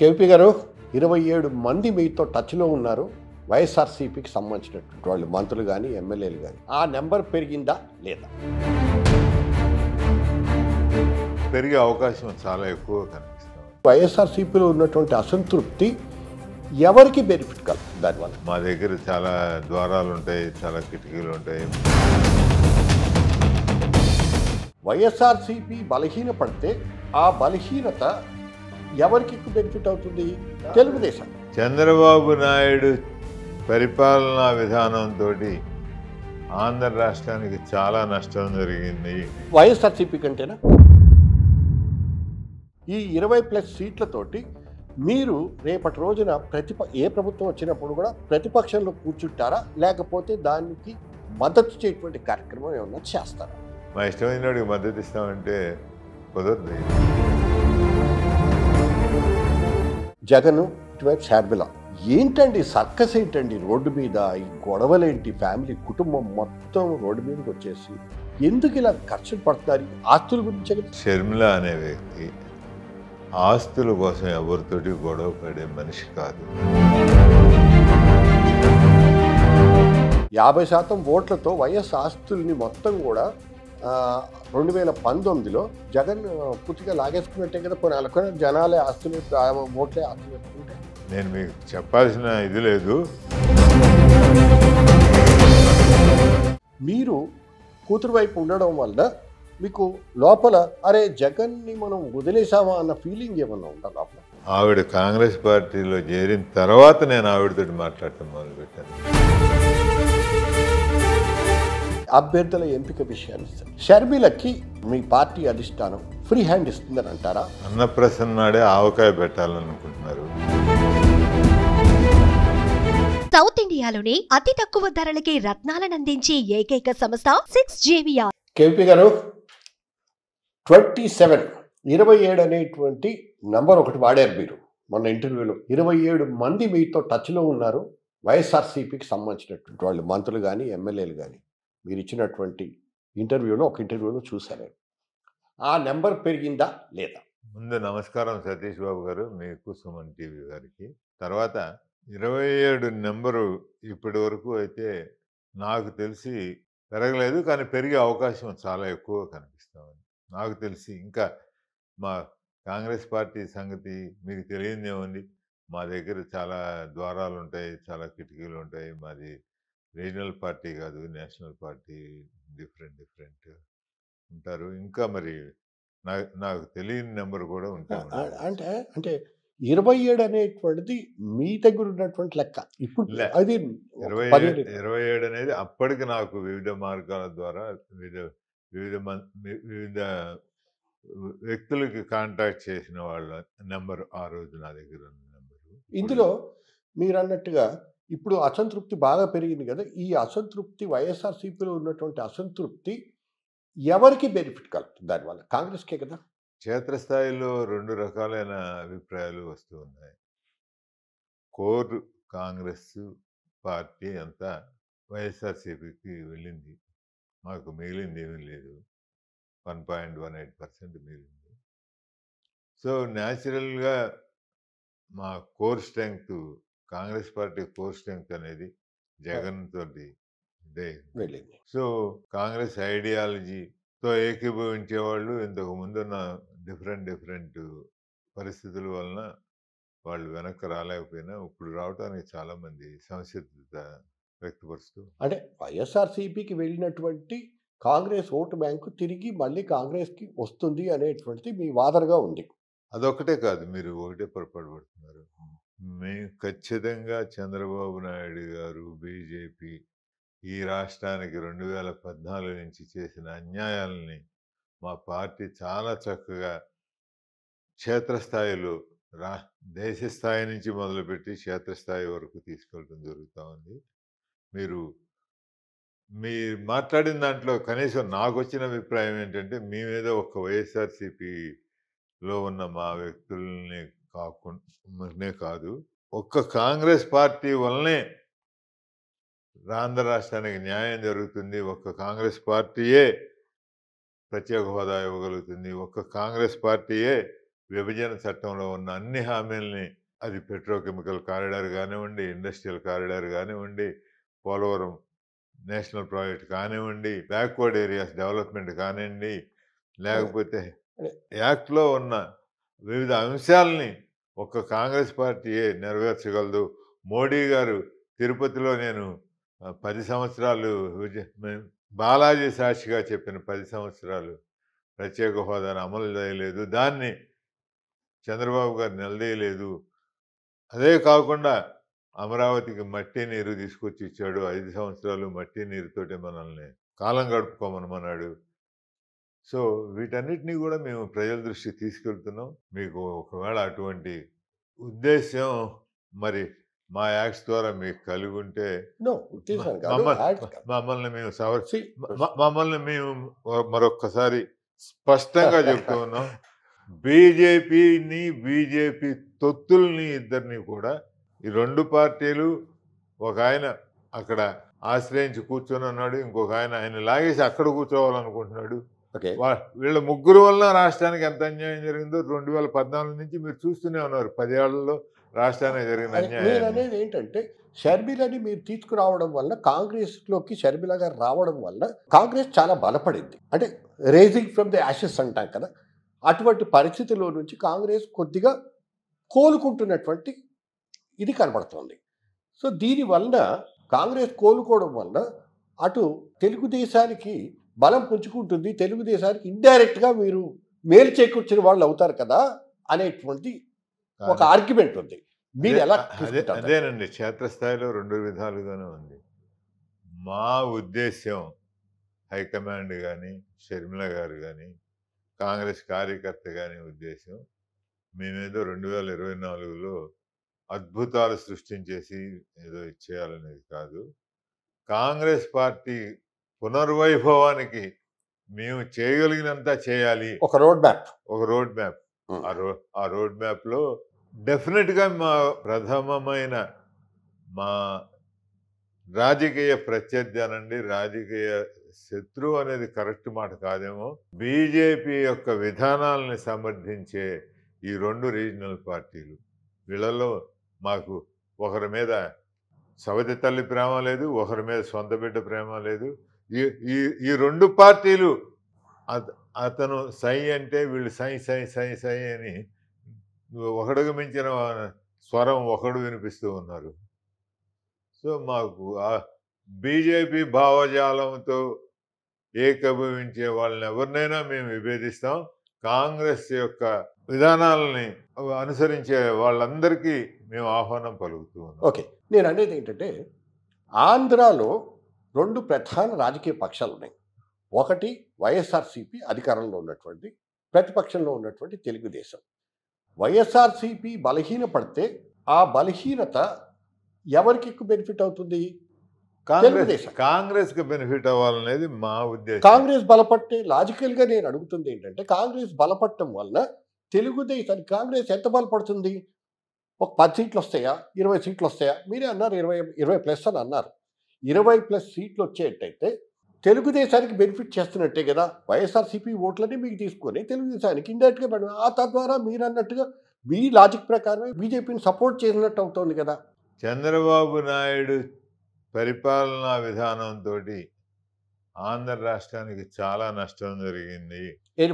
KP గారు ఇరవై ఏడు మంది మీతో టచ్లో ఉన్నారు వైఎస్ఆర్సీపీకి సంబంధించినటువంటి వాళ్ళు మంత్రులు కానీ ఎమ్మెల్యేలు కానీ ఆ నెంబర్ పెరిగిందా లేదా పెరిగే అవకాశం చాలా ఎక్కువ కనిపిస్తుంది వైఎస్ఆర్సీపీలో ఉన్నటువంటి అసంతృప్తి ఎవరికి బెనిఫిట్ కాదు దానివల్ల మా దగ్గర చాలా ద్వారాలు ఉంటాయి చాలా కిటికీలు ఉంటాయి వైఎస్ఆర్సీపీ బలహీనపడితే ఆ బలహీనత ఎవరికి బెనిఫిట్ అవుతుంది తెలుగుదేశం చంద్రబాబు నాయుడు పరిపాలనా విధానంతో ఆంధ్ర రాష్ట్రానికి చాలా నష్టం జరిగింది సిపి కంటేనా ఈ ఇరవై ప్లస్ సీట్లతోటి మీరు రేపటి రోజున ప్రతిప ఏ ప్రభుత్వం వచ్చినప్పుడు కూడా ప్రతిపక్షంలో కూర్చుంటారా లేకపోతే దానికి మద్దతు చేయటువంటి కార్యక్రమం ఏమన్నా చేస్తారా మా ఇష్టమైన మద్దతు ఇస్తామంటే కుదరదు జగన్ ఇటువైపు షార్బిలా ఏంటండి సర్కస్ ఏంటండి రోడ్డు మీద ఈ గొడవలేంటి ఫ్యామిలీ కుటుంబం మొత్తం రోడ్డు మీదకి వచ్చేసి ఎందుకు ఇలా ఖర్చులు పడుతున్నారు ఆస్తుల గురించి షర్మిల అనే వ్యక్తి ఆస్తుల కోసం ఎవరితోటి గొడవ పడే మనిషి కాదు యాభై శాతం ఓట్లతో వైఎస్ ఆస్తుల్ని మొత్తం కూడా రెండు వేల పంతొమ్మిదిలో జగన్ పూర్తిగా లాగేసుకున్నట్టే కదా కొన్ని అనుకున్న జనాలే ఆస్తులు ఓట్లే ఆస్తులు నేను మీకు చెప్పాల్సిన ఇది లేదు మీరు కూతురు వైపు ఉండడం వల్ల మీకు లోపల అరే జగన్ని మనం వదిలేసామా అన్న ఫీలింగ్ ఏమన్నా ఉందా లోపల ఆవిడ కాంగ్రెస్ పార్టీలో చేరిన తర్వాత నేను ఆవిడతో మాట్లాడటం మొదలుపెట్టాను అభ్యర్థుల ఎంపిక విషయాన్ని షర్మిలకి మీ పార్టీ అధిష్టానం ఫ్రీ హ్యాండ్ ఇస్తుందని అంటారా అన్నప్రసన్న నాడే ఆవకాయ పెట్టాలనుకుంటున్నారు సౌత్ ఇండియాలోని అతి తక్కువ ధరలకి రత్నాలను అందించే ఏకైక సంస్థ సిక్స్ జేవిఆర్ కేపీ గారు ట్వంటీ సెవెన్ ఇరవై ఏడు అనేటువంటి నంబర్ ఒకటి వాడారు మీరు మొన్న ఇంటర్వ్యూలో ఇరవై ఏడు మంది మీతో టచ్లో ఉన్నారు వైఎస్ఆర్సీపీకి సంబంధించినటువంటి వాళ్ళు మంత్రులు కానీ ఎమ్మెల్యేలు కానీ మీరు ఇచ్చినటువంటి ఇంటర్వ్యూలో ఒక ఇంటర్వ్యూలో చూశాను ఆ నెంబర్ పెరిగిందా లేదా ముందు నమస్కారం సతీష్ బాబు గారు మీకు సుమన్ టీవీ గారికి తర్వాత ఇరవై ఏడు నెంబరు ఇప్పటి వరకు అయితే నాకు తెలిసి పెరగలేదు కానీ పెరిగే అవకాశం చాలా ఎక్కువ కనిపిస్తుంది నాకు తెలిసి ఇంకా మా కాంగ్రెస్ పార్టీ సంగతి మీకు తెలియదేముంది మా దగ్గర చాలా ద్వారాలు ఉంటాయి చాలా కిటికీలు ఉంటాయి మాది రీజనల్ పార్టీ కాదు నేషనల్ పార్టీ డిఫరెంట్ డిఫరెంట్ ఉంటారు ఇంకా మరి నాకు తెలియని నెంబర్ కూడా ఉంటారు అంటే అంటే ఇరవై ఏడు అనేటువంటిది మీ దగ్గర ఉన్నటువంటి లెక్క ఇప్పుడు అది ఇరవై ఇరవై ఏడు అనేది అప్పటికి నాకు వివిధ మార్గాల ద్వారా వివిధ వివిధ వివిధ వ్యక్తులకి కాంటాక్ట్ చేసిన వాళ్ళ నెంబర్ ఆ రోజు నా దగ్గర ఉన్న నెంబరు ఇందులో మీరు అన్నట్టుగా ఇప్పుడు అసంతృప్తి బాగా పెరిగింది కదా ఈ అసంతృప్తి వైఎస్ఆర్సీపీలో ఉన్నటువంటి అసంతృప్తి ఎవరికి బెనిఫిట్ కలుగుతుంది దానివల్ల కాంగ్రెస్కే కదా క్షేత్రస్థాయిలో రెండు రకాలైన అభిప్రాయాలు వస్తూ ఉన్నాయి కోర్ కాంగ్రెస్ పార్టీ అంతా వైఎస్ఆర్సీపీకి వెళ్ళింది మాకు మిగిలింది ఏమీ లేదు one point one eight percent మిగిలింది సో న్యాచురల్గా మా core strength Congress party core strength అనేది జగన్ తోటి వెళ్ళింది సో కాంగ్రెస్ ఐడియాలజీతో ఏకీభవించే వాళ్ళు ఇంతకు ముందున్న డిఫరెంట్ డిఫరెంట్ పరిస్థితుల వలన వాళ్ళు వెనక్కి రాలేకపోయినా ఇప్పుడు రావడానికి చాలామంది సంసిద్ధత వ్యక్తపరుస్తూ అంటే వైఎస్ఆర్సీపీకి వెళ్ళినటువంటి కాంగ్రెస్ ఓటు బ్యాంకు తిరిగి మళ్ళీ కాంగ్రెస్కి వస్తుంది అనేటువంటి మీ వాదనగా ఉంది అదొకటే కాదు మీరు ఒకటే పొరపాటు పడుతుంది మేము ఖచ్చితంగా చంద్రబాబు నాయుడు గారు బీజేపీ ఈ రాష్ట్రానికి రెండు వేల పద్నాలుగు నుంచి చేసిన అన్యాయాలని మా పార్టీ చాలా చక్కగా క్షేత్రస్థాయిలో రా దేశ స్థాయి నుంచి మొదలుపెట్టి క్షేత్రస్థాయి వరకు తీసుకెళ్ళడం జరుగుతూ ఉంది మీరు మీ మాట్లాడిన దాంట్లో కనీసం నాకు వచ్చిన అభిప్రాయం ఏంటంటే మేమేదో ఒక వైఎస్ఆర్సిపిలో ఉన్న మా వ్యక్తుల్ని కాకుండానే కాదు ఒక్క కాంగ్రెస్ పార్టీ వల్లనే ఆంధ్ర రాష్ట్రానికి న్యాయం జరుగుతుంది ఒక్క కాంగ్రెస్ పార్టీయే ప్రత్యేక హోదా ఇవ్వగలుగుతుంది ఒక్క కాంగ్రెస్ పార్టీయే విభజన చట్టంలో ఉన్న అన్ని హామీల్ని అది పెట్రోకెమికల్ కారిడార్ కానివ్వండి ఇండస్ట్రియల్ కారిడార్ కానివ్వండి పోలవరం నేషనల్ ప్రాజెక్ట్ కానివ్వండి బ్యాక్వర్డ్ ఏరియాస్ డెవలప్మెంట్ కానివ్వండి లేకపోతే యాక్ట్లో ఉన్న వివిధ అంశాలని ఒక్క కాంగ్రెస్ పార్టీయే నెరవేర్చగలదు మోడీ గారు తిరుపతిలో నేను పది సంవత్సరాలు బాలాజీ సాక్షిగా చెప్పిన పది సంవత్సరాలు ప్రత్యేక హోదాను అమలు చేయలేదు దాన్ని చంద్రబాబు గారు నిలదీయలేదు అదే కాకుండా అమరావతికి మట్టి నీరు తీసుకొచ్చి ఇచ్చాడు ఐదు సంవత్సరాలు మట్టి నీరుతోటి మనల్ని కాలం గడుపుకోమనమన్నాడు సో వీటన్నిటినీ కూడా మేము ప్రజల దృష్టికి తీసుకెళ్తున్నాం మీకు ఒకవేళ అటువంటి ఉద్దేశం మరి మా యాక్ట్స్ ద్వారా మీకు కలిగి ఉంటే మమ్మల్ని మేము మమ్మల్ని మేము మరొక్కసారి స్పష్టంగా చెప్తూ ఉన్నాం బీజేపీని బీజేపీ తొత్తుల్ని ఇద్దరిని కూడా ఈ రెండు పార్టీలు ఒక ఆయన అక్కడ ఆశ్రయించి కూర్చొని ఉన్నాడు ఇంకొక ఆయన ఆయన లాగేసి అక్కడ కూర్చోవాలనుకుంటున్నాడు వీళ్ళ ముగ్గురు వల్ల రాష్ట్రానికి ఎంత అన్యాయం జరిగిందో రెండు వేల పద్నాలుగు నుంచి మీరు చూస్తూనే ఉన్నారు పదేళ్లలో రాష్ట్రానికి జరిగిన అన్యాయం అనేది ఏంటంటే షర్మిలని మీరు తీసుకురావడం వల్ల కాంగ్రెస్లోకి షర్మిల గారు రావడం వల్ల కాంగ్రెస్ చాలా బలపడింది అంటే రేజింగ్ ఫ్రమ్ ది యాషెస్ అంటాం కదా అటువంటి పరిస్థితిలో నుంచి కాంగ్రెస్ కొద్దిగా కోలుకుంటున్నటువంటి ఇది కనబడుతోంది సో దీనివల్ల కాంగ్రెస్ కోలుకోవడం వల్ల అటు తెలుగుదేశానికి బలం పుంజుకుంటుంది తెలుగుదేశానికి ఇండైరెక్ట్గా మీరు మేలు చేకూర్చిన వాళ్ళు అవుతారు కదా అనేటువంటి ఒక ఆర్గ్యుమెంట్ ఉంది మీరు ఎలా అదేనండి క్షేత్రస్థాయిలో రెండు విధాలుగానే ఉంది మా ఉద్దేశ్యం హైకమాండ్ కానీ షర్మిల గారు కానీ కాంగ్రెస్ కార్యకర్త కానీ ఉద్దేశం మేమేదో రెండు వేల ఇరవై నాలుగులో అద్భుతాలు సృష్టించేసి ఏదో ఇచ్చేయాలనేది కాదు కాంగ్రెస్ పార్టీ పునర్వైభవానికి మేము చేయగలిగినంత చేయాలి ఒక రోడ్ మ్యాప్ ఒక రోడ్ మ్యాప్ ఆ రోడ్ ఆ రోడ్ మ్యాప్లో డెఫినెట్గా మా ప్రథమమైన మా రాజకీయ ప్రత్యర్థి అనండి రాజకీయ శత్రువు అనేది కరెక్ట్ మాట కాదేమో బీజేపీ యొక్క విధానాలని సమర్థించే ఈ రెండు రీజనల్ పార్టీలు వీళ్ళలో మాకు ఒకరి మీద సవతి తల్లి ప్రేమ లేదు ఒకరి మీద సొంత బిడ్డ ప్రేమ లేదు ఈ ఈ రెండు పార్టీలు అతను సై అంటే వీళ్ళు సై సై సై సై అని ఒకడుగు మించిన స్వరం ఒకడు వినిపిస్తూ ఉన్నారు సో మాకు బీజేపీ భావజాలంతో ఏకభవించే వాళ్ళని ఎవరినైనా మేము విభేదిస్తాం కాంగ్రెస్ యొక్క విధానాలని అనుసరించే వాళ్ళందరికీ మేము ఆహ్వానం పలుకుతూ ఉన్నాం ఓకే నేను అనేది ఏంటంటే ఆంధ్రాలో రెండు ప్రధాన రాజకీయ పక్షాలు ఉన్నాయి ఒకటి వైఎస్ఆర్సీపీ అధికారంలో ఉన్నటువంటి ప్రతిపక్షంలో ఉన్నటువంటి తెలుగుదేశం వైఎస్ఆర్సీపీ బలహీన పడితే ఆ బలహీనత ఎవరికి ఎక్కువ బెనిఫిట్ అవుతుంది కాంగ్రెస్ బెనిఫిట్ అవ్వాలనేది మా ఉద్దేశం కాంగ్రెస్ బలపట్టే లాజికల్గా నేను అడుగుతుంది ఏంటంటే కాంగ్రెస్ బలపడటం వల్ల తెలుగుదేశం కాంగ్రెస్ ఎంత బలపడుతుంది ఒక పది సీట్లు వస్తాయా ఇరవై సీట్లు వస్తాయా మీరే అన్నారు ఇరవై ఇరవై ప్లస్ అని అన్నారు ఇరవై ప్లస్ సీట్లు వచ్చేటైతే తెలుగుదేశానికి బెనిఫిట్ చేస్తున్నట్టే కదా వైఎస్ఆర్సీపీ ఓట్లని మీకు తీసుకొని తెలుగుదేశానికి ఇండైరెక్ట్గా పెట్టి ఆ తద్వారా మీరు అన్నట్టుగా మీ లాజిక్ ప్రకారమే బీజేపీని సపోర్ట్ చేసినట్టు అవుతుంది కదా చంద్రబాబు నాయుడు పరిపాలనా విధానంతో ఆంధ్ర రాష్ట్రానికి చాలా నష్టం జరిగింది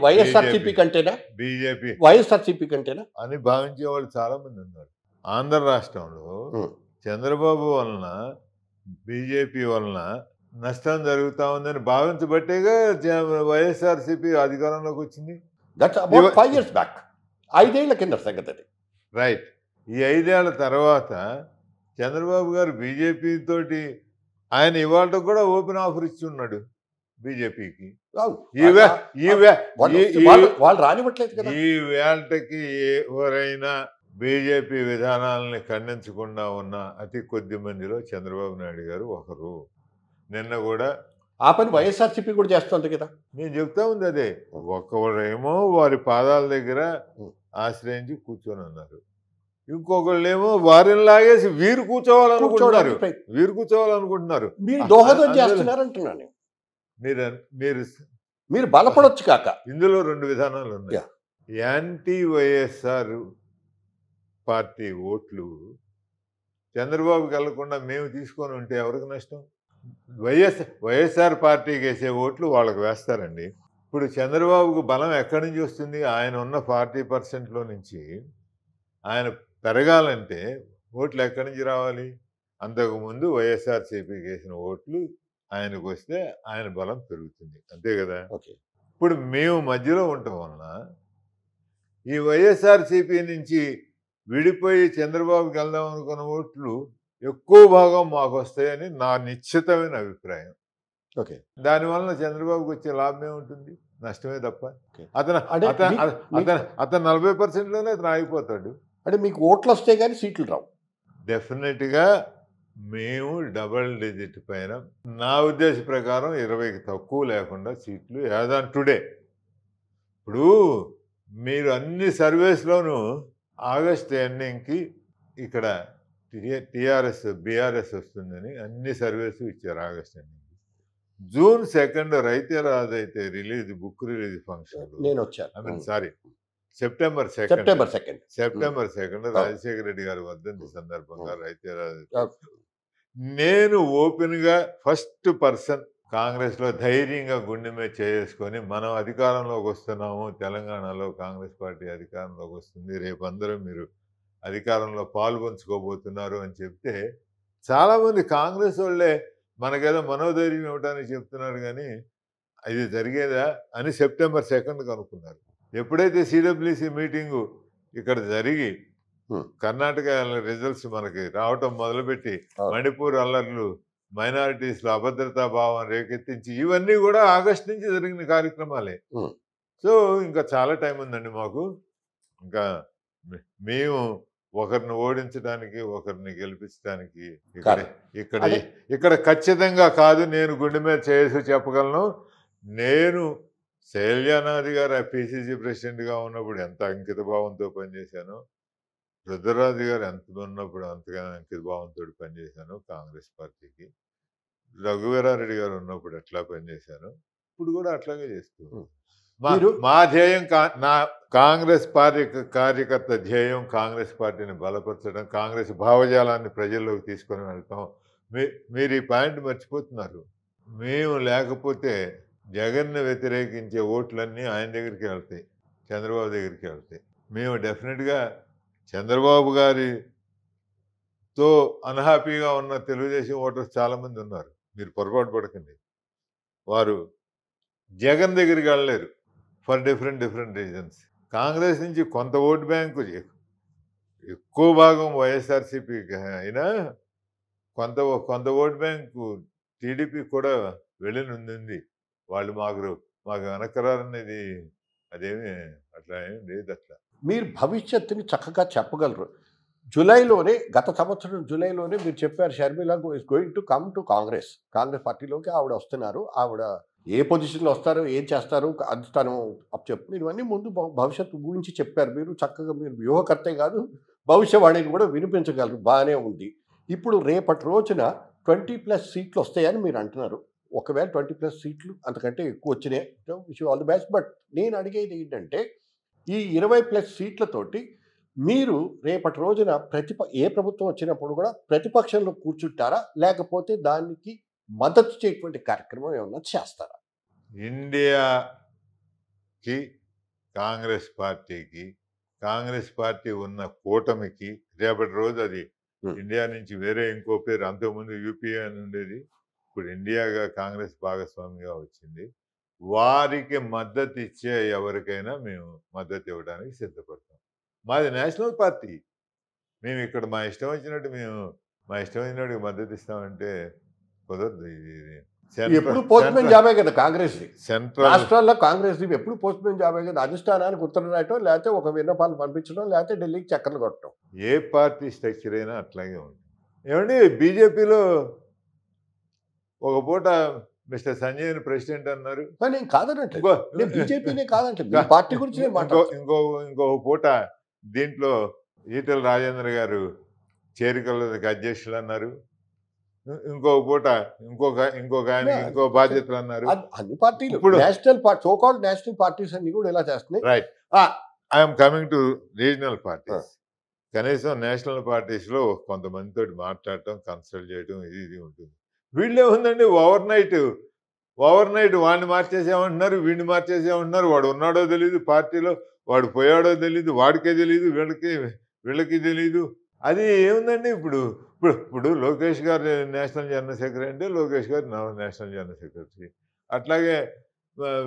వైఎస్ఆర్సీపీ కంటేనా బీజేపీ వైఎస్ఆర్సీపీ కంటేనా అని భావించే వాళ్ళు చాలా మంది ఉన్నారు ఆంధ్ర రాష్ట్రంలో చంద్రబాబు వలన బీజేపీ వలన నష్టం జరుగుతూ ఉందని భావించబట్టేగా వైఎస్ఆర్సీపీ అధికారంలోకి వచ్చింది బ్యాక్ ఐదేళ్ల కింద సంగతి రైట్ ఈ ఐదేళ్ల తర్వాత చంద్రబాబు గారు బీజేపీ తోటి ఆయన ఇవాళ కూడా ఓపెన్ ఆఫర్ ఇచ్చి ఉన్నాడు బీజేపీకి oh, వాళ్ళు రానివ్వట్లేదు ఈ వేళకి ఎవరైనా బీజేపీ విధానాలని ఖండించకుండా ఉన్న అతి కొద్ది మందిలో చంద్రబాబు నాయుడు గారు ఒకరు నిన్న కూడా ఆ పని వైఎస్ఆర్సీపీ కూడా చేస్తుంది కదా నేను చెప్తా ఉంది అదే ఒకరేమో వారి పాదాల దగ్గర ఆశ్రయించి కూర్చొని ఉన్నారు ఇంకొకళ్ళేమో వారిని లాగేసి వీరు కూర్చోవాలనుకుంటున్నారు వీరు కూర్చోవాలనుకుంటున్నారు మీరు దోహదం చేస్తున్నారంటున్నాను మీరు మీరు మీరు బలపడొచ్చు కాక ఇందులో రెండు విధానాలు ఉన్నాయి యాంటీ వైఎస్ఆర్ పార్టీ ఓట్లు చంద్రబాబు కలగకుండా మేము తీసుకొని ఉంటే ఎవరికి నష్టం వైఎస్ వైఎస్ఆర్ పార్టీకి వేసే ఓట్లు వాళ్ళకి వేస్తారండి ఇప్పుడు చంద్రబాబుకు బలం ఎక్కడి నుంచి వస్తుంది ఆయన ఉన్న ఫార్టీ పర్సెంట్లో నుంచి ఆయన పెరగాలంటే ఓట్లు ఎక్కడి నుంచి రావాలి అంతకుముందు వైఎస్ఆర్సీపీకి వేసిన ఓట్లు ఆయనకు వస్తే ఆయన బలం పెరుగుతుంది అంతే కదా ఇప్పుడు మేము మధ్యలో ఉండటం వలన ఈ వైఎస్ఆర్సీపీ నుంచి విడిపోయి చంద్రబాబుకి వెళ్దాం అనుకున్న ఓట్లు ఎక్కువ భాగం మాకు వస్తాయని నా నిశ్చితమైన అభిప్రాయం ఓకే దానివల్ల చంద్రబాబుకి వచ్చే లాభం ఏముంటుంది నష్టమే తప్ప అతను అతను అతను అతను నలభై పర్సెంట్లోనే అతను ఆగిపోతాడు అంటే మీకు ఓట్లు వస్తాయి కానీ సీట్లు రావు డెఫినెట్గా మేము డబల్ డిజిట్ పైన నా ఉద్దేశ ప్రకారం ఇరవైకి తక్కువ లేకుండా సీట్లు యాజ్ ఆన్ టుడే ఇప్పుడు మీరు అన్ని సర్వేస్లోనూ ఆగస్ట్ ఎండింగ్కి ఇక్కడ టీఆర్ఎస్ బీఆర్ఎస్ వస్తుందని అన్ని సర్వేస్ ఇచ్చారు ఆగస్ట్ ఎండింగ్ జూన్ సెకండ్ రైతే రాదైతే రిలీజ్ బుక్ రిలీజ్ ఫంక్షన్ నేను వచ్చాను sorry September second September second September second Rajasekhara Reddy గారు వద్దంది సందర్భంగా రైతే రాదు నేను ఓపెన్గా ఫస్ట్ పర్సన్ కాంగ్రెస్లో ధైర్యంగా గుండె మీద చేసుకొని మనం అధికారంలోకి వస్తున్నాము తెలంగాణలో కాంగ్రెస్ పార్టీ అధికారంలోకి వస్తుంది రేపు అందరూ మీరు అధికారంలో పాల్పంచుకోబోతున్నారు అని చెప్తే చాలామంది కాంగ్రెస్ వాళ్ళే మనకేదో మనోధైర్యం ఇవ్వడానికి చెప్తున్నారు కానీ అది జరిగేదా అని సెప్టెంబర్ సెకండ్ కనుక్కున్నారు ఎప్పుడైతే సిడబ్ల్యూసి మీటింగు ఇక్కడ జరిగి కర్ణాటక రిజల్ట్స్ మనకి రావటం మొదలుపెట్టి మణిపూర్ అల్లర్లు మైనారిటీస్లో అభద్రతా భావం రేకెత్తించి ఇవన్నీ కూడా ఆగస్ట్ నుంచి జరిగిన కార్యక్రమాలే సో ఇంకా చాలా టైం ఉందండి మాకు ఇంకా మేము ఒకరిని ఓడించడానికి ఒకరిని గెలిపించడానికి ఇక్కడ ఇక్కడ ఇక్కడ ఖచ్చితంగా కాదు నేను గుండె మీద చేసి చెప్పగలను నేను శైల్యానాథి గారు పిసిసి ప్రెసిడెంట్గా ఉన్నప్పుడు ఎంత అంకిత భావంతో పనిచేశాను రుద్రరాజు గారు ఎంత ఉన్నప్పుడు అంతగా అంకిత భావంతో పనిచేశాను కాంగ్రెస్ పార్టీకి రఘువీరారెడ్డి గారు ఉన్నప్పుడు ఎట్లా పనిచేశాను ఇప్పుడు కూడా అట్లాగే చేస్తున్నాను మా ధ్యేయం నా కాంగ్రెస్ పార్టీ కార్యకర్త ధ్యేయం కాంగ్రెస్ పార్టీని బలపరచడం కాంగ్రెస్ భావజాలాన్ని ప్రజల్లోకి తీసుకొని వెళ్తాం మీరు ఈ పాయింట్ మర్చిపోతున్నారు మేము లేకపోతే జగన్ను వ్యతిరేకించే ఓట్లన్నీ ఆయన దగ్గరికి వెళ్తాయి చంద్రబాబు దగ్గరికి వెళ్తాయి మేము డెఫినెట్గా చంద్రబాబు గారితో అన్హాపీగా ఉన్న తెలుగుదేశం ఓటర్స్ చాలామంది ఉన్నారు మీరు పొరపాటు పడకండి వారు జగన్ దగ్గరికి వెళ్ళలేరు for different different reasons Congress నుంచి కొంత ఓటు బ్యాంకు ఎక్కువ భాగం వైఎస్ఆర్సీపీ అయినా కొంత కొంత ఓటు బ్యాంకు టీడీపీ కూడా వెళ్ళనుంది వాళ్ళు మాకు మాకు వెనకరారనేది అదేమి అట్లా ఏమి లేదు అట్లా మీరు భవిష్యత్తుని చక్కగా చెప్పగలరు జూలైలోనే గత సంవత్సరం జూలైలోనే మీరు చెప్పారు Sharmila is going to come to Congress Congress పార్టీలోకి ఆవిడ వస్తున్నారు ఆవిడ ఏ పొజిషన్లో వస్తారు ఏం చేస్తారు అది తను చెప్పు మీరు ఇవన్నీ ముందు భవిష్యత్తు గురించి చెప్పారు మీరు చక్కగా మీరు వ్యూహకర్తే కాదు భవిష్యవాణిని కూడా వినిపించగలరు బాగానే ఉంది ఇప్పుడు రేపటి రోజున ట్వంటీ ప్లస్ సీట్లు వస్తాయని మీరు అంటున్నారు ఒకవేళ ట్వంటీ ప్లస్ సీట్లు అంతకంటే ఎక్కువ వచ్చినాయి ఆల్ ది బెస్ట్ బట్ నేను అడిగేది ఏంటంటే ఈ ఇరవై ప్లస్ సీట్లతోటి మీరు రేపటి రోజున ప్రతిప ఏ ప్రభుత్వం వచ్చినప్పుడు కూడా ప్రతిపక్షంలో కూర్చుంటారా లేకపోతే దానికి మద్దతు చేయటువంటి కార్యక్రమం ఏమన్నా చేస్తారా ఇండియాకి కాంగ్రెస్ పార్టీకి కాంగ్రెస్ పార్టీ ఉన్న కూటమికి రేపటి రోజు అది ఇండియా నుంచి వేరే ఇంకో పేరు అంతకుముందు యూపీఏ అని ఉండేది ఇప్పుడు ఇండియాగా కాంగ్రెస్ భాగస్వామిగా వచ్చింది వారికి మద్దతు ఇచ్చే ఎవరికైనా మేము మద్దతు ఇవ్వడానికి సిద్ధపడతాం మాది నేషనల్ పార్టీ మేము ఇక్కడ మా ఇష్టం వచ్చినట్టు మేము మా ఇష్టం వచ్చినట్టు మద్దతు ఇస్తామంటే కుదరదు ఇది ఎప్పుడు పోస్ట్మెన్ జాబే కదా కాంగ్రెస్ సెంట్రల్ రాష్ట్రాల్లో కాంగ్రెస్ ఎప్పుడు పోస్ట్మెన్ జాబే కదా అధిష్టానానికి ఉత్తరం రాయటం లేకపోతే ఒక విన్నపాలు పంపించడం లేకపోతే ఢిల్లీకి చక్కర్లు కొట్టడం ఏ పార్టీ స్ట్రక్చర్ అయినా అట్లాగే ఉంది ఏమండి బీజేపీలో ఒక పూట మిస్టర్ సంజయ్ ప్రెసిడెంట్ అన్నారు నేను కాదనంటే బీజేపీనే కాదంటే పార్టీ గురించి ఇంకో ఇంకో పూట దీంట్లో ఈటల రాజేంద్ర గారు చేరికల్లో అధ్యక్షులు అన్నారు ఇంకో పూట ఇంకొక ఇంకొక ఆయన ఇంకో బాధ్యతలు అన్నారు అన్ని పార్టీలు ఇప్పుడు national party so called national parties అన్ని కూడా ఇలా చేస్తున్నాయి right I'm coming to regional parties కనీసం నేషనల్ పార్టీస్లో కొంతమందితో మాట్లాడటం కన్సల్ట్ చేయడం ఇది ఇది ఉంటుంది వీళ్ళే ఉందండి ఓవర్ నైట్ ఓవర్ నైట్ వాడిని మార్చేసేమంటున్నారు వీడిని మార్చేసేమంటున్నారు వాడు ఉన్నాడో తెలియదు పార్టీలో వాడు పోయాడో తెలీదు వాడికే తెలీదు వీళ్ళకే వీళ్ళకి తెలీదు అది ఏముందండి ఇప్పుడు ఇప్పుడు ఇప్పుడు లోకేష్ గారు నేషనల్ జనరల్ సెక్రటరీ అంటే లోకేష్ గారు నేషనల్ జనరల్ సెక్రటరీ అట్లాగే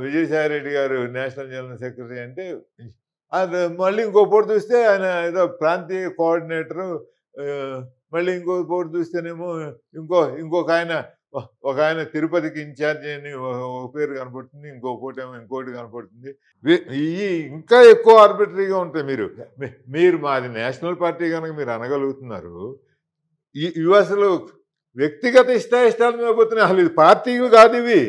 విజయసాయి రెడ్డి గారు నేషనల్ జనరల్ సెక్రటరీ అంటే అది మళ్ళీ ఇంకో పూట చూస్తే ఆయన ఏదో ప్రాంతీయ కోఆర్డినేటరు మళ్ళీ ఇంకో పూట చూస్తేనేమో ఇంకో ఇంకొక ఆయన ఒక ఆయన తిరుపతికి ఇన్ఛార్జ్ అని ఒక పేరు కనపడుతుంది ఇంకో ఏమో ఇంకోటి కనపడుతుంది ఇవి ఇంకా ఎక్కువ ఆర్బిటరీగా ఉంటాయి మీరు మీరు మాది నేషనల్ పార్టీ కనుక మీరు అనగలుగుతున్నారు ఇవి అసలు వ్యక్తిగత ఇష్టాయిష్టాల మీద పోతున్నాయి అసలు ఇది పార్టీలు కాదు ఇవి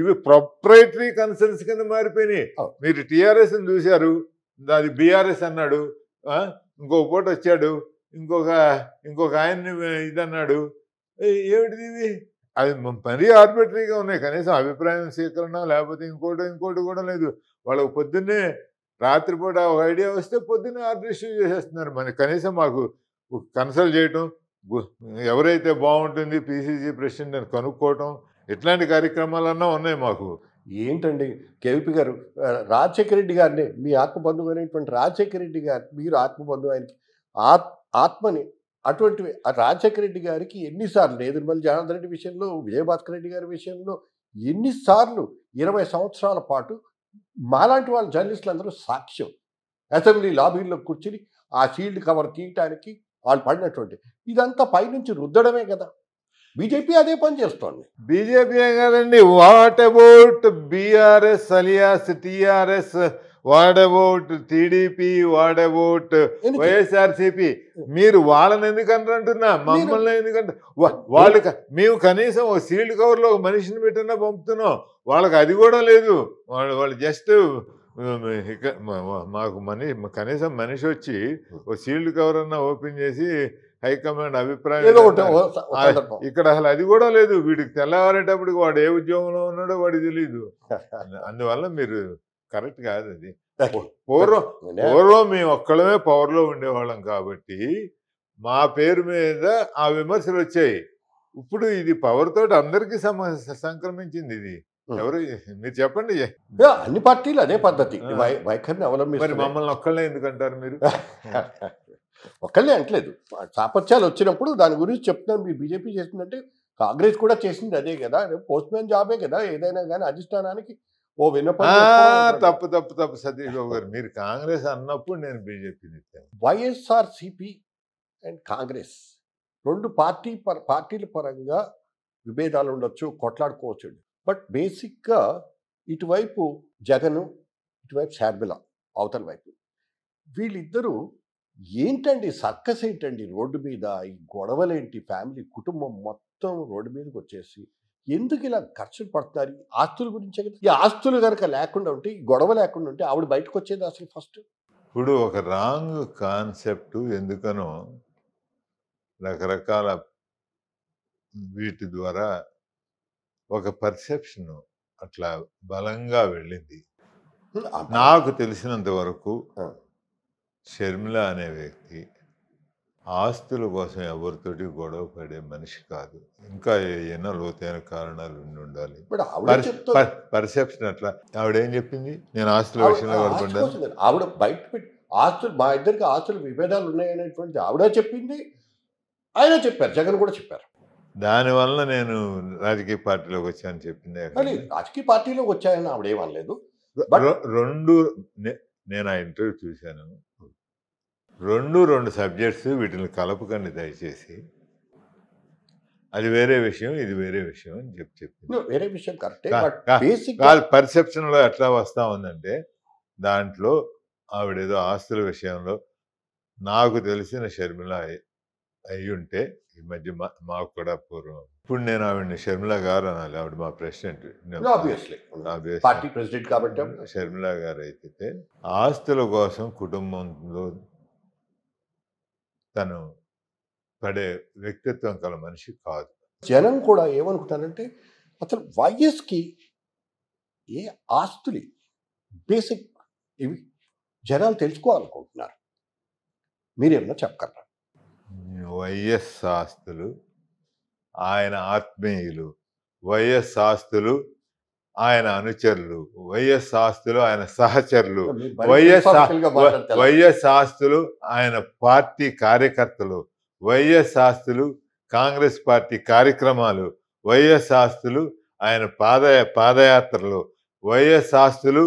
ఇవి ప్రొప్రైటరీ కన్సర్న్స్ కింద మారిపోయినాయి మీరు టీఆర్ఎస్ని చూశారు అది బీఆర్ఎస్ అన్నాడు ఇంకో పూట వచ్చాడు ఇంకొక ఇంకొక ఆయన్ని ఇదన్నాడు ఏమిటిది అది మరీ ఆర్బిటరీగా ఉన్నాయి కనీసం అభిప్రాయం స్వీకరణ లేకపోతే ఇంకోటి ఇంకోటి కూడా లేదు వాళ్ళకు పొద్దున్నే రాత్రిపూట ఒక ఐడియా వస్తే పొద్దున్నే ఆర్డర్ ఇష్యూ చేసేస్తున్నారు మనకి కనీసం మాకు కన్సల్ట్ చేయటం ఎవరైతే బాగుంటుంది పీసీసీ ప్రెసిడెంట్ అని కనుక్కోవటం ఇట్లాంటి కార్యక్రమాలన్నా ఉన్నాయి మాకు ఏంటండి కేవీపీ గారు రాజశేఖర రెడ్డి గారిని మీ ఆత్మబంధువు అనేటువంటి రాజశేఖర రెడ్డి గారు మీరు ఆత్మబంధువు ఆయనకి ఆత్మని అటువంటి రాజశేఖర రెడ్డి గారికి ఎన్నిసార్లు నేదుర్మల్ జనార్దన్ రెడ్డి విషయంలో విజయభాస్కర్ రెడ్డి గారి విషయంలో ఎన్నిసార్లు ఇరవై సంవత్సరాల పాటు మాలాంటి వాళ్ళ జర్నలిస్టులందరూ సాక్ష్యం అసెంబ్లీ లాబీల్లో కూర్చుని ఆ షీల్డ్ కవర్ తీయటానికి వాళ్ళు పడినటువంటి ఇదంతా పైనుంచి రుద్దడమే కదా బీజేపీ అదే పని చేస్తోంది బీజేపీ కాదండి what about BRS alias TRS what about TDP what about YSR YSRCP మీరు వాళ్ళని ఎందుకంటారు అంటున్నా మమ్మల్ని ఎందుకంటే వాళ్ళు మేము కనీసం ఒక సీల్డ్ కవర్లో లో మనిషిని పెట్టినా పంపుతున్నాం వాళ్ళకి అది కూడా లేదు వాళ్ళు వాళ్ళు జస్ట్ మాకు మనిషి కనీసం మనిషి వచ్చి ఒక సీల్డ్ కవర్ అన్న ఓపెన్ చేసి హైకమాండ్ అభిప్రాయం ఇక్కడ అసలు అది కూడా లేదు వీడికి తెల్లవారేటప్పటికి వాడు ఏ ఉద్యోగంలో ఉన్నాడో వాడికి తెలియదు అందువల్ల మీరు కరెక్ట్ కాదు అది పూర్వం పూర్వం మేము ఒక్కళ్ళమే పవర్లో ఉండేవాళ్ళం కాబట్టి మా పేరు మీద ఆ విమర్శలు వచ్చాయి ఇప్పుడు ఇది పవర్ తోటి అందరికీ సంక్రమించింది ఇది ఎవరు మీరు చెప్పండి అన్ని పార్టీలు అదే పద్ధతి వైఖరిని అవలంబిస్తారు మమ్మల్ని ఒక్కళ్ళే ఎందుకంటారు మీరు ఒక్కళ్ళే అంటలేదు సాపత్యాలు వచ్చినప్పుడు దాని గురించి చెప్తున్నారు మీరు బీజేపీ చేస్తుందంటే కాంగ్రెస్ కూడా చేసింది అదే కదా పోస్ట్ మ్యాన్ జాబే కదా ఏదైనా కానీ అధిష్టానానికి ఓ వినప తప్పు తప్పు తప్పు సతీష్ బాబు గారు మీరు కాంగ్రెస్ అన్నప్పుడు నేను బీజేపీ నెట్టాను వైఎస్ఆర్ సిపి అండ్ కాంగ్రెస్ రెండు పార్టీ పర పార్టీల పరంగా విభేదాలు ఉండొచ్చు కొట్లాడుకోవచ్చు బట్ బేసిక్గా ఇటువైపు జగను ఇటువైపు శార్మిల అవతల వైపు వీళ్ళిద్దరూ ఏంటండి సర్కస్ ఏంటండి రోడ్డు మీద ఈ గొడవలేంటి ఫ్యామిలీ కుటుంబం మొత్తం రోడ్డు మీదకి వచ్చేసి ఎందుకు ఇలా ఖర్చులు పడుతున్నారు ఆస్తుల గురించే కదా ఈ ఆస్తులు కనుక లేకుండా ఉంటే గొడవ లేకుండా ఉంటే ఆవిడ బయటకు వచ్చేది అసలు ఫస్ట్ ఇప్పుడు ఒక రాంగ్ కాన్సెప్ట్ ఎందుకనో రకరకాల వీటి ద్వారా ఒక పర్సెప్షన్ అట్లా బలంగా వెళ్ళింది నాకు తెలిసినంత వరకు షర్మిల అనే వ్యక్తి ఆస్తుల కోసం ఎవరితోటి గొడవ పడే మనిషి కాదు ఇంకా ఏమైనా లోతైన కారణాలు ఉండి ఉండాలి పర్సెప్షన్ అట్లా ఆవిడ ఏం చెప్పింది నేను ఆస్తుల విషయంలో పడుకుంటా ఆవిడ బయట ఆస్తులు మా ఇద్దరికి ఆస్తుల విభేదాలు ఉన్నాయనేటువంటి ఆవిడ చెప్పింది ఆయన చెప్పారు జగన్ కూడా చెప్పారు దానివల్ల నేను రాజకీయ పార్టీలోకి వచ్చాను చెప్పింది రాజకీయ పార్టీలోకి వచ్చాయని ఆవిడ ఏమనలేదు రెండు నేను ఆ ఇంటర్వ్యూ చూశాను రెండు రెండు సబ్జెక్ట్స్ వీటిని కలపకండి దయచేసి అది వేరే విషయం ఇది వేరే విషయం అని చెప్పి చెప్పి వేరే విషయం కరెక్టే పర్సెప్షన్లో ఎట్లా వస్తూ ఉందంటే దాంట్లో ఆవిడేదో ఆస్తుల విషయంలో నాకు తెలిసిన షర్మిల అయి ఉంటే ఈ మధ్య మాకు కూడా పూర్వం ఇప్పుడు నేను ఆవిడని షర్మిల గారు అనాలి ఆవిడ మా ప్రెసిడెంట్ పార్టీ ప్రెసిడెంట్ కాబట్టి షర్మిల గారు అయితే ఆస్తుల కోసం కుటుంబంలో తను పడే వ్యక్తిత్వం గల మనిషి కాదు జనం కూడా ఏమనుకుంటారంటే అసలు వైఎస్కి ఏ ఆస్తులు బేసిక్ ఇవి జనాలు తెలుసుకోవాలనుకుంటున్నారు మీరేమన్నా చెప్పగలరా వైఎస్ ఆస్తులు ఆయన ఆత్మీయులు వైఎస్ ఆస్తులు ఆయన అనుచరులు వైఎస్ ఆస్తులు ఆయన సహచరులు వైఎస్ వైఎస్ ఆస్తులు ఆయన పార్టీ కార్యకర్తలు వైఎస్ ఆస్తులు కాంగ్రెస్ పార్టీ కార్యక్రమాలు వైఎస్ ఆస్తులు ఆయన పాద పాదయాత్రలు వైఎస్ ఆస్తులు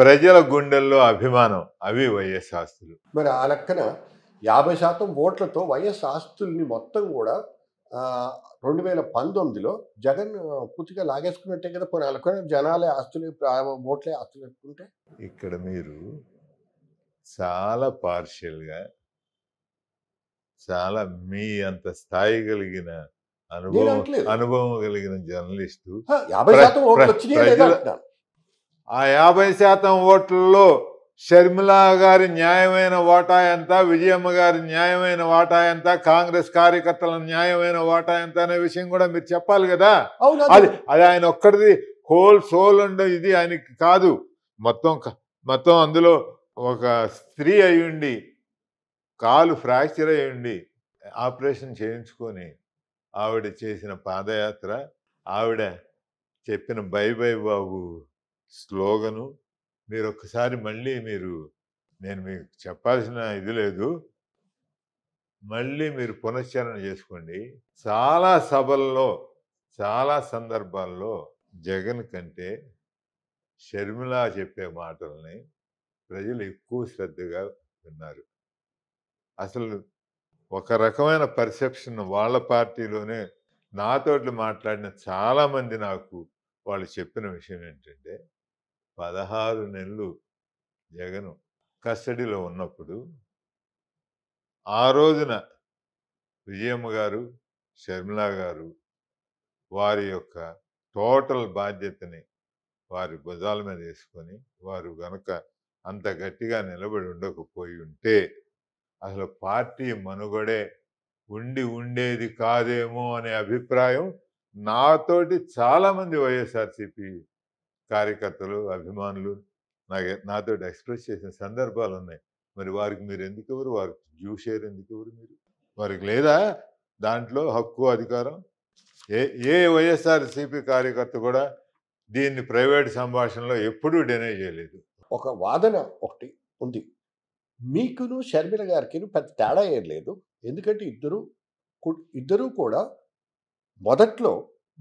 ప్రజల గుండెల్లో అభిమానం అవి వైఎస్ ఆస్తులు మరి ఆ లెక్కన యాభై శాతం ఓట్లతో వైఎస్ ఆస్తుల్ని మొత్తం కూడా రెండు వేల పంతొమ్మిదిలో జగన్ పూర్తిగా లాగేసుకున్నట్టే కదా కొన్ని అనుకున్న జనాలే ఆస్తులు ఓట్లే ఆస్తులు పెట్టుకుంటే ఇక్కడ మీరు చాలా పార్షియల్గా చాలా మీ అంత స్థాయి కలిగిన అనుభవం అనుభవం కలిగిన జర్నలిస్ట్ యాభై శాతం ఆ యాభై శాతం ఓట్లలో షర్మిలా గారి న్యాయమైన వాటా ఎంత విజయమ్మ గారి న్యాయమైన వాటా ఎంత కాంగ్రెస్ కార్యకర్తల న్యాయమైన వాటా ఎంత అనే విషయం కూడా మీరు చెప్పాలి కదా అది అది ఆయన ఒక్కడిది హోల్ సోల్ అండ్ ఇది ఆయనకి కాదు మొత్తం మొత్తం అందులో ఒక స్త్రీ అయ్యుండి కాలు ఫ్రాక్చర్ అయ్యుండి ఆపరేషన్ చేయించుకొని ఆవిడ చేసిన పాదయాత్ర ఆవిడ చెప్పిన బై బై బాబు స్లోగను మీరు ఒకసారి మళ్ళీ మీరు నేను మీకు చెప్పాల్సిన ఇది లేదు మళ్ళీ మీరు పునశ్చరణ చేసుకోండి చాలా సభల్లో చాలా సందర్భాల్లో జగన్ కంటే షర్మిల చెప్పే మాటల్ని ప్రజలు ఎక్కువ శ్రద్ధగా విన్నారు అసలు ఒక రకమైన పర్సెప్షన్ వాళ్ళ పార్టీలోనే నాతోటి మాట్లాడిన చాలామంది నాకు వాళ్ళు చెప్పిన విషయం ఏంటంటే పదహారు నెలలు జగను కస్టడీలో ఉన్నప్పుడు ఆ రోజున విజయమ్మ గారు షర్మిల గారు వారి యొక్క టోటల్ బాధ్యతని వారి భుజాల మీద వేసుకొని వారు గనక అంత గట్టిగా నిలబడి ఉండకపోయి ఉంటే అసలు పార్టీ మనుగడే ఉండి ఉండేది కాదేమో అనే అభిప్రాయం నాతోటి చాలామంది వైఎస్ఆర్సీపీ కార్యకర్తలు అభిమానులు నాకు నాతో ఎక్స్ప్రెస్ చేసిన సందర్భాలు ఉన్నాయి మరి వారికి మీరు ఎందుకు ఎవరు వారికి డ్యూ షేర్ ఎందుకు ఎవరు మీరు వారికి లేదా దాంట్లో హక్కు అధికారం ఏ ఏ వైఎస్ఆర్సీపీ కార్యకర్త కూడా దీన్ని ప్రైవేట్ సంభాషణలో ఎప్పుడూ డినై చేయలేదు ఒక వాదన ఒకటి ఉంది మీకును షర్మిల గారికి పెద్ద తేడా ఏం లేదు ఎందుకంటే ఇద్దరు ఇద్దరూ కూడా మొదట్లో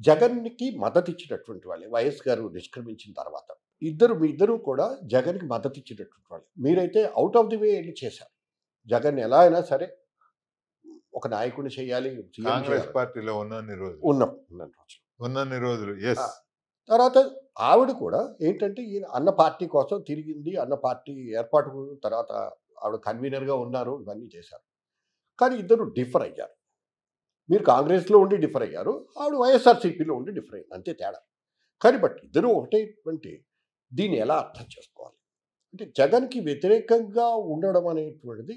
జగన్కి మద్దతు ఇచ్చేటటువంటి వాళ్ళే వైఎస్ గారు నిష్క్రమించిన తర్వాత ఇద్దరు మీ ఇద్దరు కూడా జగన్కి మద్దతు ఇచ్చేటటువంటి వాళ్ళు మీరైతే అవుట్ ఆఫ్ ది వే వెళ్ళి చేశారు జగన్ ఎలా అయినా సరే ఒక నాయకుడిని చేయాలి కాంగ్రెస్ పార్టీలో ఉన్నన్ని రోజులు ఉన్నాం రోజులు ఉన్నన్ని రోజులు ఎస్ తర్వాత ఆవిడ కూడా ఏంటంటే ఈయన అన్న పార్టీ కోసం తిరిగింది అన్న పార్టీ ఏర్పాటు తర్వాత ఆవిడ కన్వీనర్గా ఉన్నారు ఇవన్నీ చేశారు కానీ ఇద్దరు డిఫర్ అయ్యారు మీరు కాంగ్రెస్లో ఉండి డిఫర్ అయ్యారు ఆవిడ వైఎస్ఆర్సీపీలో ఉండి డిఫర్ అయింది అంతే తేడా కానీ బట్ ఇద్దరు ఒకటేటువంటి దీన్ని ఎలా అర్థం చేసుకోవాలి అంటే జగన్కి వ్యతిరేకంగా ఉండడం అనేటువంటిది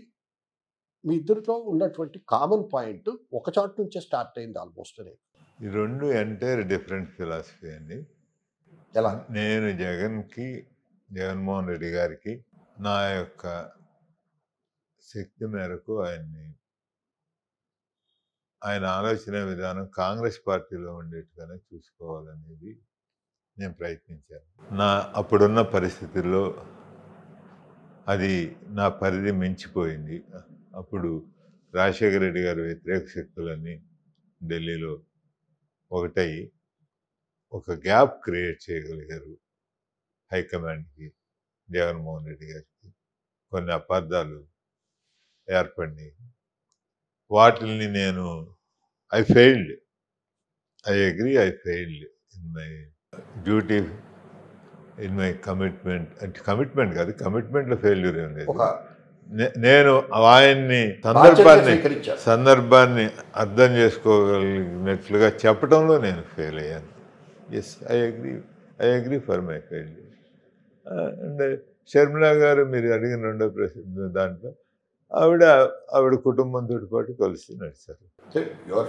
మీ ఇద్దరితో ఉన్నటువంటి కామన్ పాయింట్ ఒక చాటు నుంచే స్టార్ట్ అయింది ఆల్మోస్ట్ అనే ఈ రెండు ఎంటైర్ డిఫరెంట్ ఫిలాసఫీ అండి ఎలా నేను జగన్కి జగన్మోహన్ రెడ్డి గారికి నా యొక్క శక్తి మేరకు ఆయన్ని ఆయన ఆలోచన విధానం కాంగ్రెస్ పార్టీలో ఉండేట్టుగానే చూసుకోవాలనేది నేను ప్రయత్నించాను నా అప్పుడున్న పరిస్థితుల్లో అది నా పరిధి మించిపోయింది అప్పుడు రాజశేఖర రెడ్డి గారు వ్యతిరేక శక్తులన్నీ ఢిల్లీలో ఒకటై ఒక గ్యాప్ క్రియేట్ చేయగలిగారు హైకమాండ్కి జగన్మోహన్ రెడ్డి గారికి కొన్ని అపార్థాలు ఏర్పడినాయి వాటిని నేను I failed I agree I failed in my duty in my commitment అంటే కమిట్మెంట్ కాదు కమిట్మెంట్లో ఫెయిల్యూర్ ఏం లేదు నేను ఆయన్ని సందర్భాన్ని సందర్భాన్ని అర్థం చేసుకోగలిగినట్లుగా చెప్పడంలో నేను ఫెయిల్ అయ్యాను yes I agree I agree for my failure and Sharmila గారు మీరు అడిగిన రెండో ప్రశ్న దాంట్లో ఆవిడ ఆవిడ కుటుంబంతో పాటు కలిసి నడిచారు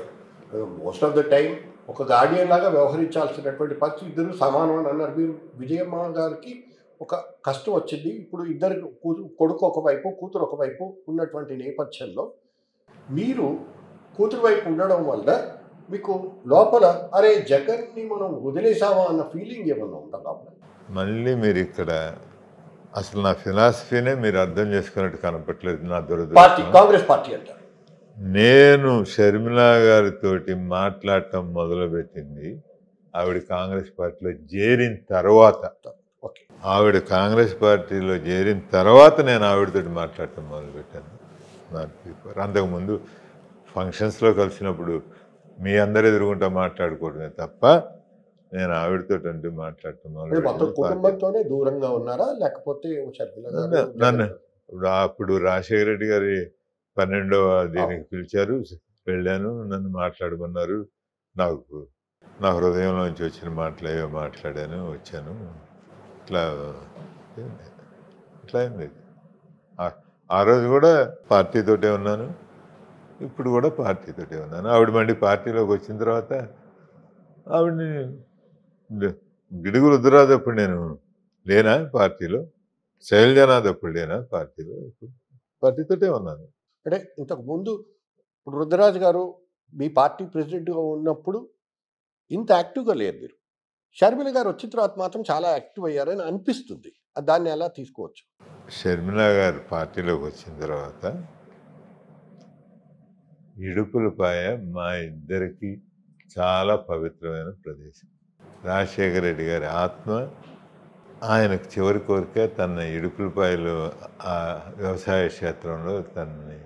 మోస్ట్ ఆఫ్ ద టైం ఒక గార్డియన్ లాగా వ్యవహరించాల్సినటువంటి పరిస్థితి ఇద్దరు సమానం అన్నారు మీరు విజయమ్మ గారికి ఒక కష్టం వచ్చింది ఇప్పుడు ఇద్దరు కొడుకు ఒకవైపు కూతురు ఒకవైపు ఉన్నటువంటి నేపథ్యంలో మీరు కూతురు వైపు ఉండడం వల్ల మీకు లోపల అరే జగన్ని మనం వదిలేసామా అన్న ఫీలింగ్ ఏమన్నా ఉందా లోపల మళ్ళీ మీరు ఇక్కడ అసలు నా ఫిలాసఫీనే మీరు అర్థం చేసుకున్నట్టు కనపట్లేదు నా దురద పార్టీ కాంగ్రెస్ పార్టీ అంటారు నేను షర్మిలా గారితో మాట్లాడటం మొదలుపెట్టింది ఆవిడ కాంగ్రెస్ పార్టీలో చేరిన తర్వాత ఆవిడ కాంగ్రెస్ పార్టీలో చేరిన తర్వాత నేను ఆవిడతో మాట్లాడటం మొదలుపెట్టాను నాకు అంతకుముందు ఫంక్షన్స్లో కలిసినప్పుడు మీ అందరు ఎదురుకుంటూ మాట్లాడుకోవడమే తప్ప నేను ఆవిడతో అంటే మాట్లాడుతున్నాను కుటుంబంతోనే దూరంగా ఉన్నారా లేకపోతే నన్ను అప్పుడు రాజశేఖర రెడ్డి గారి పన్నెండవ దీనికి పిలిచారు వెళ్ళాను నన్ను మాట్లాడుకున్నారు నాకు నా హృదయంలోంచి వచ్చిన మాటలేవో మాట్లాడాను వచ్చాను ఇట్లా ఇట్లా అయింది ఆ రోజు కూడా పార్టీతోటే ఉన్నాను ఇప్పుడు కూడా పార్టీతోటే ఉన్నాను ఆవిడ మళ్ళీ పార్టీలోకి వచ్చిన తర్వాత ఆవిడని గిడుగు ఎప్పుడు నేను లేనా పార్టీలో ఎప్పుడు లేనా పార్టీలో పార్టీతోటే ఉన్నాను అంటే ఇంతకు ముందు ఇప్పుడు రుద్రరాజు గారు మీ పార్టీ ప్రెసిడెంట్గా ఉన్నప్పుడు ఇంత యాక్టివ్గా లేరు మీరు షర్మిల గారు వచ్చిన తర్వాత మాత్రం చాలా యాక్టివ్ అయ్యారని అనిపిస్తుంది దాన్ని ఎలా తీసుకోవచ్చు షర్మిల గారు పార్టీలోకి వచ్చిన తర్వాత ఇడుపులపాయ మా ఇద్దరికి చాలా పవిత్రమైన ప్రదేశం రాజశేఖర రెడ్డి గారి ఆత్మ ఆయనకు చివరి కోరిక తన ఇడుపులపాయలు ఆ వ్యవసాయ క్షేత్రంలో తనని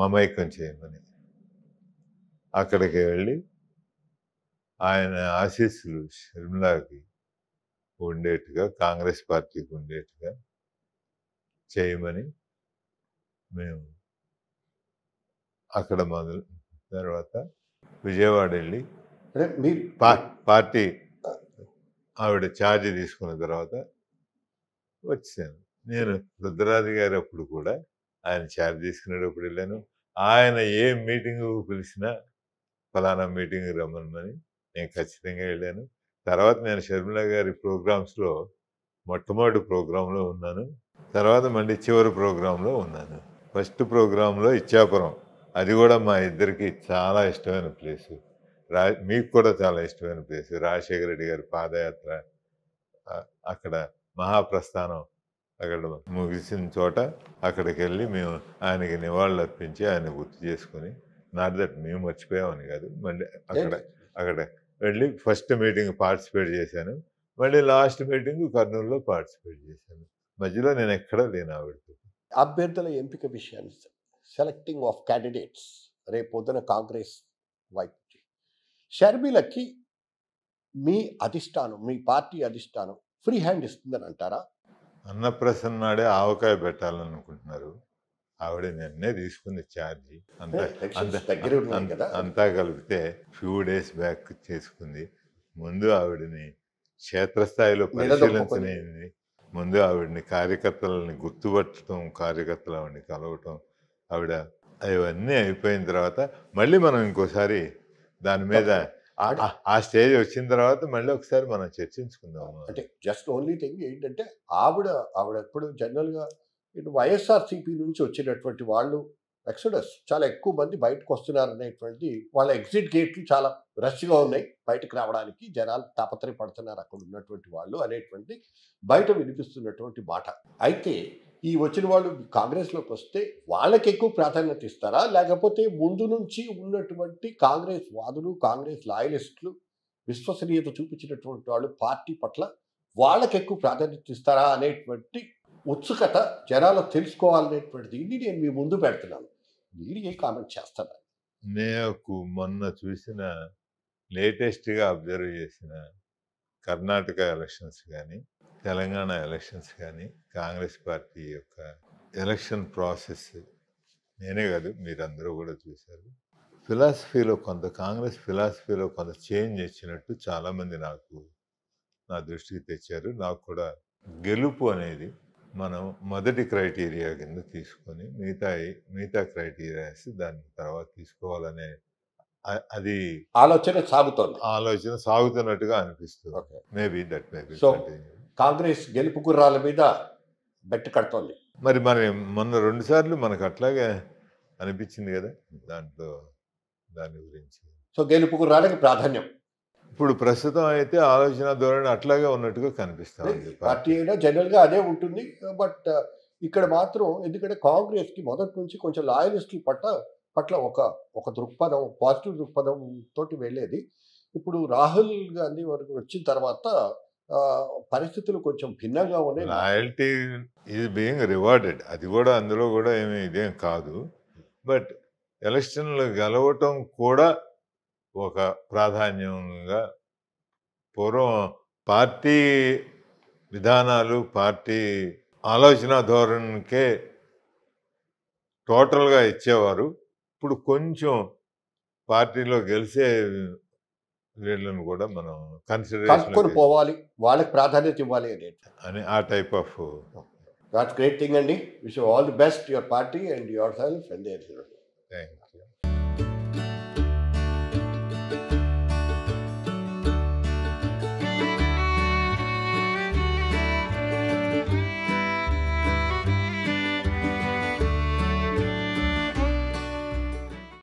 మమైకం చేయమని అక్కడికి వెళ్ళి ఆయన ఆశీస్సులు షర్మిలాకి ఉండేట్టుగా కాంగ్రెస్ పార్టీకి ఉండేట్టుగా చేయమని మేము అక్కడ మొదలు తర్వాత విజయవాడ వెళ్ళి అంటే మీరు పార్టీ ఆవిడ ఛార్జ్ తీసుకున్న తర్వాత వచ్చాను నేను రుద్రరాజు గారు అప్పుడు కూడా ఆయన ఛార్జ్ తీసుకునేటప్పుడు వెళ్ళాను ఆయన ఏ మీటింగ్ పిలిచినా ఫలానా మీటింగ్ రమ్మనమని నేను ఖచ్చితంగా వెళ్ళాను తర్వాత నేను షర్మిల గారి ప్రోగ్రామ్స్లో మొట్టమొదటి ప్రోగ్రాంలో ఉన్నాను తర్వాత మళ్ళీ చివరి ప్రోగ్రాంలో ఉన్నాను ఫస్ట్ ప్రోగ్రాంలో ఇచ్చాపురం అది కూడా మా ఇద్దరికి చాలా ఇష్టమైన ప్లేసు రా మీకు కూడా చాలా ఇష్టమైన ప్లేస్ రాజశేఖర రెడ్డి గారి పాదయాత్ర అక్కడ మహాప్రస్థానం అక్కడ ముగిసిన చోట అక్కడికి వెళ్ళి మేము ఆయనకి నివాళులు అర్పించి ఆయన గుర్తు చేసుకుని నాట్ దట్ మేము మర్చిపోయామని కాదు మళ్ళీ అక్కడ అక్కడ వెళ్ళి ఫస్ట్ మీటింగ్ పార్టిసిపేట్ చేశాను మళ్ళీ లాస్ట్ మీటింగ్ కర్నూలులో పార్టిసిపేట్ చేశాను మధ్యలో నేను ఎక్కడ లేను ఆవిడతో అభ్యర్థుల ఎంపిక విషయాన్ని సెలెక్టింగ్ ఆఫ్ క్యాండిడేట్స్ రేపు పొద్దున కాంగ్రెస్ వైపు షర్మిలకి మీ అధిష్టానం మీ పార్టీ అధిష్టానం ఫ్రీ హ్యాండ్ ఇస్తుందని అంటారా అన్నప్రసన్నాడే ఆవకాయ పెట్టాలనుకుంటున్నారు ఆవిడ నిన్నే తీసుకుంది ఛార్జీ అంతా అంతా అంతా కలిపితే ఫ్యూ డేస్ బ్యాక్ చేసుకుంది ముందు ఆవిడని క్షేత్రస్థాయిలో పరిశీలించలేని ముందు ఆవిడని కార్యకర్తలని గుర్తుపట్టడం కార్యకర్తలు ఆవిడని కలవటం ఆవిడ అవన్నీ అయిపోయిన తర్వాత మళ్ళీ మనం ఇంకోసారి దాని మీద ఆ స్టేజ్ వచ్చిన తర్వాత మళ్ళీ ఒకసారి మనం చర్చించుకుందాం అంటే జస్ట్ ఓన్లీ థింగ్ ఏంటంటే ఆవిడ ఆవిడ ఎప్పుడు జనరల్గా ఇటు వైఎస్ఆర్సీపీ నుంచి వచ్చినటువంటి వాళ్ళు ఎక్సడస్ చాలా ఎక్కువ మంది బయటకు వస్తున్నారు అనేటువంటి వాళ్ళ ఎగ్జిట్ గేట్లు చాలా రష్గా ఉన్నాయి బయటకు రావడానికి జనాలు తాపత్రయపడుతున్నారు అక్కడ ఉన్నటువంటి వాళ్ళు అనేటువంటి బయట వినిపిస్తున్నటువంటి మాట అయితే ఈ వచ్చిన వాళ్ళు కాంగ్రెస్లోకి వస్తే వాళ్ళకి ఎక్కువ ప్రాధాన్యత ఇస్తారా లేకపోతే ముందు నుంచి ఉన్నటువంటి కాంగ్రెస్ వాదులు కాంగ్రెస్ లాయలిస్టులు విశ్వసనీయత చూపించినటువంటి వాళ్ళు పార్టీ పట్ల వాళ్ళకి ఎక్కువ ప్రాధాన్యత ఇస్తారా అనేటువంటి ఉత్సుకత జనాలు తెలుసుకోవాలనేటువంటిది ఇది నేను మీ ముందు పెడుతున్నాను మీరు ఏ కామెంట్ చేస్తారా నేను మొన్న చూసిన లేటెస్ట్గా అబ్జర్వ్ చేసిన కర్ణాటక ఎలక్షన్స్ కానీ తెలంగాణ ఎలక్షన్స్ కానీ కాంగ్రెస్ పార్టీ యొక్క ఎలక్షన్ ప్రాసెస్ నేనే కాదు మీరందరూ కూడా చూశారు ఫిలాసఫీలో కొంత కాంగ్రెస్ ఫిలాసఫీలో కొంత చేంజ్ ఇచ్చినట్టు చాలామంది నాకు నా దృష్టికి తెచ్చారు నాకు కూడా గెలుపు అనేది మనం మొదటి క్రైటీరియా కింద తీసుకొని మిగతా మిగతా క్రైటీరియాస్ దాని తర్వాత తీసుకోవాలనే అది ఆలోచన సాగుతుంది ఆలోచన సాగుతున్నట్టుగా అనిపిస్తుంది maybe that maybe so Congress గెలుపు కుర్రాల మీద బెట్ట కడుతోంది మరి మరి మొన్న రెండు సార్లు మనకు అట్లాగే అనిపించింది కదా దాంట్లో దాని గురించి సో గెలుపు కుర్రాలకి ప్రాధాన్యం ఇప్పుడు ప్రస్తుతం అయితే ఆలోచన ధోరణి అట్లాగే ఉన్నట్టుగా కనిపిస్తుంది అయినా జనరల్గా అదే ఉంటుంది బట్ ఇక్కడ మాత్రం ఎందుకంటే కాంగ్రెస్కి మొదటి నుంచి కొంచెం లాయలిస్టులు పట్ట పట్ల ఒక ఒక దృక్పథం పాజిటివ్ దృక్పథం తోటి వెళ్ళేది ఇప్పుడు రాహుల్ గాంధీ వరకు వచ్చిన తర్వాత పరిస్థితులు కొంచెం భిన్నంగా ఉన్నాయి లాయల్టీ ఈజ్ బీయింగ్ రివార్డెడ్ అది కూడా అందులో కూడా ఏమి ఇదేం కాదు బట్ ఎలక్షన్లు గెలవటం కూడా ఒక ప్రాధాన్యంగా పూర్వం పార్టీ విధానాలు పార్టీ ఆలోచన ధోరణికే టోటల్గా ఇచ్చేవారు ఇప్పుడు కొంచెం పార్టీలో గెలిచే వీళ్ళను కూడా మనం కన్సిడర్ పోవాలి వాళ్ళకి ప్రాధాన్యత ఇవ్వాలి అని ఆ type of that's great thing అండి wish all the best your party and yourself and thank you